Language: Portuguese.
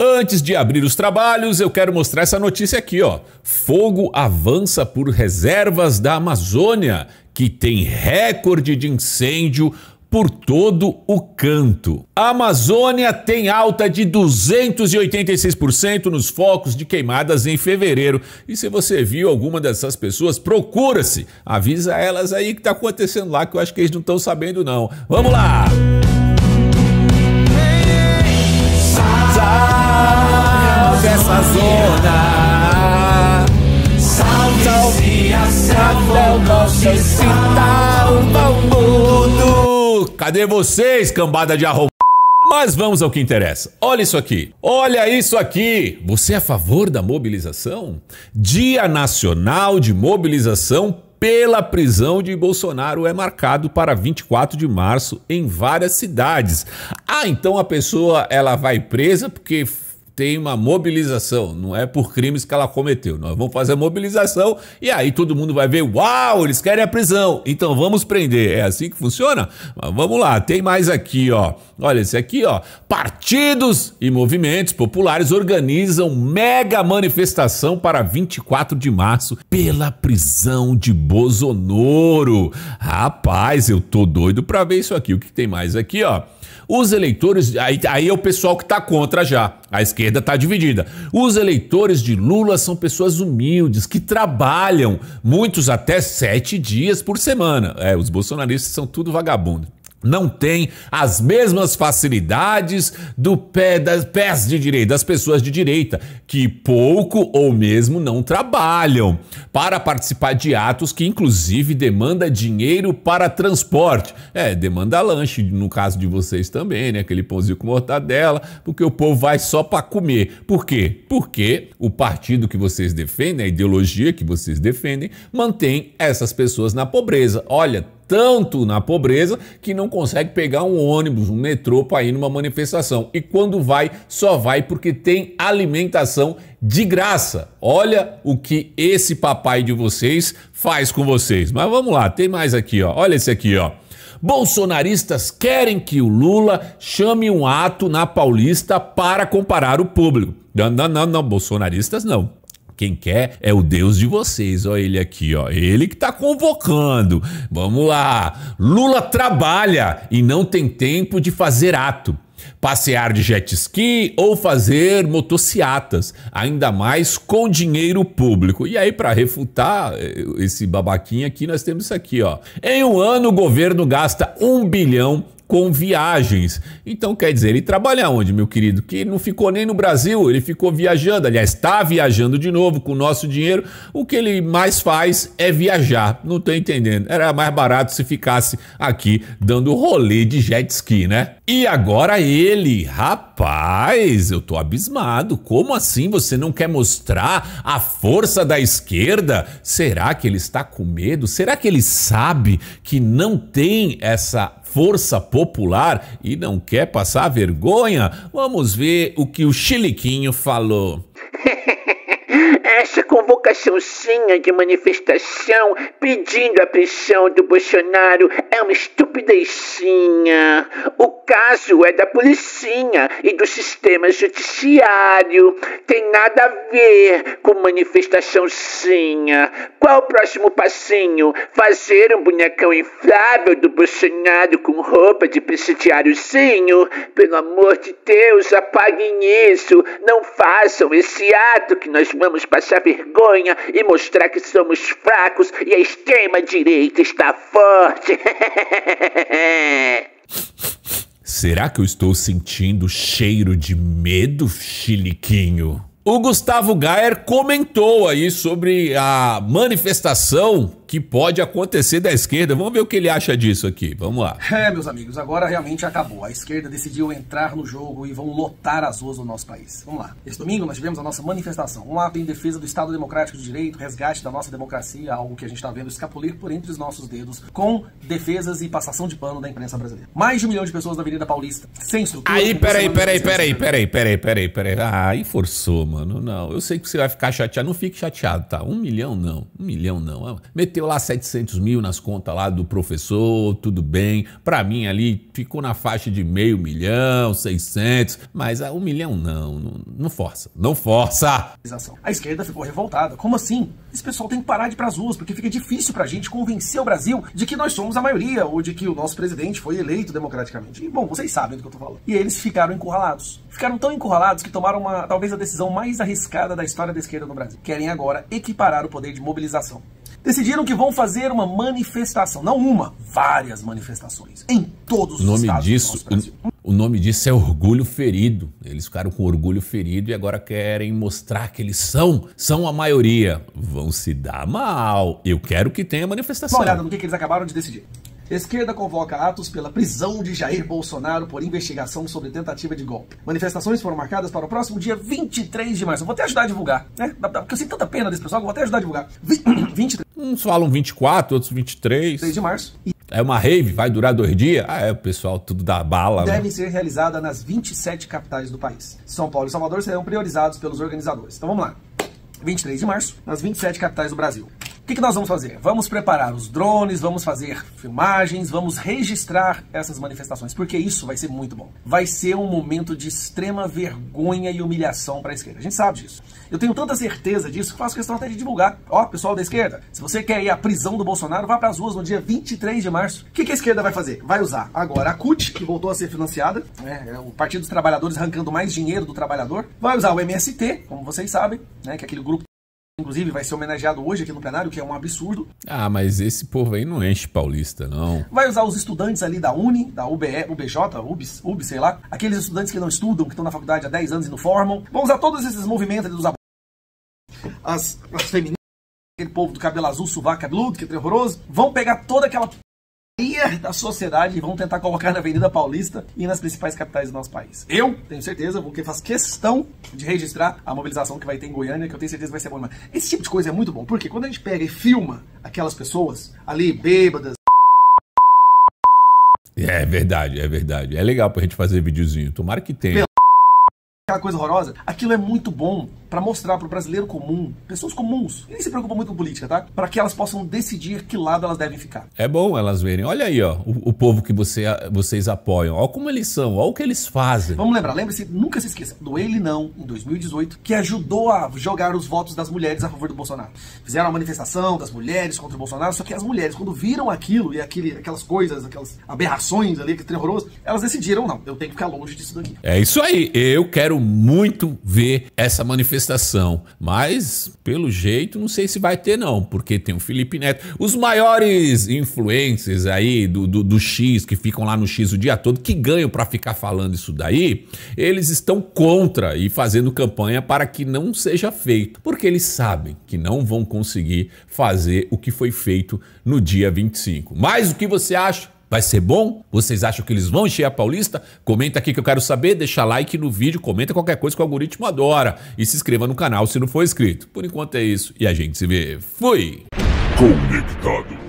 Antes de abrir os trabalhos, eu quero mostrar essa notícia aqui, ó. Fogo avança por reservas da Amazônia, que tem recorde de incêndio por todo o canto. A Amazônia tem alta de 286% nos focos de queimadas em fevereiro. E se você viu alguma dessas pessoas, procura-se. Avisa elas aí que tá acontecendo lá que eu acho que eles não estão sabendo não. Vamos lá. Música nossa zona. Salve-se a selva, o nosso hospital, mundo. Cadê vocês, cambada de arroba? Mas vamos ao que interessa. Olha isso aqui. Olha isso aqui. Você é a favor da mobilização? Dia Nacional de Mobilização pela prisão de Bolsonaro é marcado para 24 de março em várias cidades. Ah, então a pessoa ela vai presa porque tem uma mobilização, não é por crimes que ela cometeu. Nós vamos fazer a mobilização e aí todo mundo vai ver, uau, eles querem a prisão, então vamos prender. É assim que funciona? Mas vamos lá, tem mais aqui, ó. Olha esse aqui, ó. Partidos e movimentos populares organizam mega manifestação para 24 de março pela prisão de Bolsonaro. Rapaz, eu tô doido para ver isso aqui. O que tem mais aqui, ó? Os eleitores, aí, aí é o pessoal que tá contra já. A esquerda esquerda está dividida. Os eleitores de Lula são pessoas humildes, que trabalham, muitos até sete dias por semana. É, os bolsonaristas são tudo vagabundo não tem as mesmas facilidades do pé das pés de direita, das pessoas de direita, que pouco ou mesmo não trabalham, para participar de atos que inclusive demanda dinheiro para transporte. É, demanda lanche, no caso de vocês também, né, aquele pãozinho com mortadela, porque o povo vai só para comer. Por quê? Porque o partido que vocês defendem, a ideologia que vocês defendem, mantém essas pessoas na pobreza. Olha, tanto na pobreza que não consegue pegar um ônibus, um metrô para ir numa manifestação. E quando vai, só vai porque tem alimentação de graça. Olha o que esse papai de vocês faz com vocês. Mas vamos lá, tem mais aqui, ó. Olha esse aqui, ó. Bolsonaristas querem que o Lula chame um ato na Paulista para comparar o público. Não, não, não, não, bolsonaristas não. Quem quer é o Deus de vocês. Olha ele aqui, ó. Ele que tá convocando. Vamos lá. Lula trabalha e não tem tempo de fazer ato passear de jet ski ou fazer motociatas, ainda mais com dinheiro público. E aí, para refutar eh, esse babaquinho aqui, nós temos isso aqui, ó. Em um ano, o governo gasta um bilhão com viagens. Então, quer dizer, ele trabalha onde, meu querido? Que não ficou nem no Brasil, ele ficou viajando. Aliás, está viajando de novo com o nosso dinheiro. O que ele mais faz é viajar. Não estou entendendo. Era mais barato se ficasse aqui dando rolê de jet ski, né? E agora ele, rapaz, eu tô abismado. Como assim você não quer mostrar a força da esquerda? Será que ele está com medo? Será que ele sabe que não tem essa força popular e não quer passar vergonha? Vamos ver o que o Chiliquinho falou. essa convocaçãozinha de manifestação pedindo a prisão do Bolsonaro é uma estupidezinha. O caso é da policinha e do sistema judiciário. Tem nada a ver com manifestaçãozinha. Qual o próximo passinho? Fazer um bonecão inflável do Bolsonaro com roupa de presidiáriozinho? Pelo amor de Deus, apaguem isso. Não façam esse ato que nós vamos passar essa vergonha e mostrar que somos fracos e a extrema-direita está forte. Será que eu estou sentindo cheiro de medo, Chiliquinho? O Gustavo Gayer comentou aí sobre a manifestação que pode acontecer da esquerda. Vamos ver o que ele acha disso aqui. Vamos lá. É, meus amigos, agora realmente acabou. A esquerda decidiu entrar no jogo e vão lotar as ruas do nosso país. Vamos lá. Esse domingo nós tivemos a nossa manifestação, um ato em defesa do Estado Democrático de Direito, resgate da nossa democracia, algo que a gente está vendo escapulir por entre os nossos dedos, com defesas e passação de pano da imprensa brasileira. Mais de um milhão de pessoas na Avenida Paulista, sem estrutura. Aí, peraí, peraí, peraí, peraí, peraí, peraí, peraí. Ah, aí forçou, mano. Não, eu sei que você vai ficar chateado. Não fique chateado, tá? Um milhão não. Um milhão não. Meteu meteu lá 700 mil nas contas lá do professor, tudo bem. Para mim ali ficou na faixa de meio milhão, 600, mas a um milhão não, não, não força, não força. A esquerda ficou revoltada. Como assim? Esse pessoal tem que parar de ir pras ruas, porque fica difícil pra gente convencer o Brasil de que nós somos a maioria, ou de que o nosso presidente foi eleito democraticamente. E bom, vocês sabem do que eu tô falando. E eles ficaram encurralados. Ficaram tão encurralados que tomaram uma, talvez a decisão mais arriscada da história da esquerda no Brasil. Querem agora equiparar o poder de mobilização decidiram que vão fazer uma manifestação. Não uma, várias manifestações. Em todos os estados disso, do nosso Brasil. O nome disso é orgulho ferido. Eles ficaram com orgulho ferido e agora querem mostrar que eles são, são a maioria. Vão se dar mal. Eu quero que tenha manifestação. uma olhada no que, que eles acabaram de decidir. Esquerda convoca atos pela prisão de Jair Bolsonaro por investigação sobre tentativa de golpe. Manifestações foram marcadas para o próximo dia 23 de março. Eu vou até ajudar a divulgar, né? Porque eu sinto tanta pena desse pessoal que eu vou até ajudar a divulgar. 23. Uns falam 24, outros 23. 3 de março. É uma rave, vai durar dois dias? Ah, é, o pessoal, tudo da bala. Né? Deve ser realizada nas 27 capitais do país. São Paulo e Salvador serão priorizados pelos organizadores. Então vamos lá. 23 de março, nas 27 capitais do Brasil. O que, que nós vamos fazer? Vamos preparar os drones, vamos fazer filmagens, vamos registrar essas manifestações, porque isso vai ser muito bom. Vai ser um momento de extrema vergonha e humilhação para a esquerda. A gente sabe disso. Eu tenho tanta certeza disso que faço questão até de divulgar. Ó, pessoal da esquerda, se você quer ir à prisão do Bolsonaro, vá para as ruas no dia 23 de março. O que, que, a esquerda vai fazer? Vai usar agora a CUT, que voltou a ser financiada, né, é o Partido dos Trabalhadores arrancando mais dinheiro do trabalhador. Vai usar o MST, como vocês sabem, né, que é aquele grupo inclusive vai ser homenageado hoje aqui no plenário, que é um absurdo. Ah, mas esse povo aí não enche paulista, não. Vai usar os estudantes ali da Uni, da UBE, UBJ, UBS, UB, sei lá, aqueles estudantes que não estudam, que estão na faculdade há 10 anos e não formam. Vão usar todos esses movimentos dos ab... as, as feministas, aquele povo do cabelo azul, suvaca, cabeludo, que é terroroso. Vão pegar toda aquela da sociedade e vão tentar colocar na Avenida Paulista e nas principais capitais do nosso país. Eu tenho certeza, porque faz questão de registrar a mobilização que vai ter em Goiânia, que eu tenho certeza vai ser bom Esse tipo de coisa é muito bom, porque quando a gente pega e filma aquelas pessoas ali bêbadas. É, é verdade, é verdade. É legal pra gente fazer videozinho. Tomara que tenha. Aquela coisa horrorosa, aquilo é muito bom para mostrar para o brasileiro comum, pessoas comuns, que nem se preocupam muito com política, tá? Para que elas possam decidir que lado elas devem ficar. É bom elas verem. Olha aí, ó, o, o povo que você, vocês apoiam. Olha como eles são, olha o que eles fazem. Vamos lembrar, lembre-se, nunca se esqueça, do Ele Não, em 2018, que ajudou a jogar os votos das mulheres a favor do Bolsonaro. Fizeram a manifestação das mulheres contra o Bolsonaro, só que as mulheres, quando viram aquilo e aquele, aquelas coisas, aquelas aberrações ali, que terroroso, elas decidiram, não, eu tenho que ficar longe disso daqui. É isso aí, eu quero muito ver essa manifestação manifestação. Mas, pelo jeito, não sei se vai ter, não, porque tem o Felipe Neto. Os maiores influencers aí do, do, do X, que ficam lá no X o dia todo, que ganham para ficar falando isso daí, eles estão contra e fazendo campanha para que não seja feito, porque eles sabem que não vão conseguir fazer o que foi feito no dia 25. Mas o que você acha? Vai ser bom? Vocês acham que eles vão encher a Paulista? Comenta aqui que eu quero saber, deixa like no vídeo, comenta qualquer coisa que o algoritmo adora e se inscreva no canal se não for inscrito. Por enquanto é isso e a gente se vê. Fui! Conectado.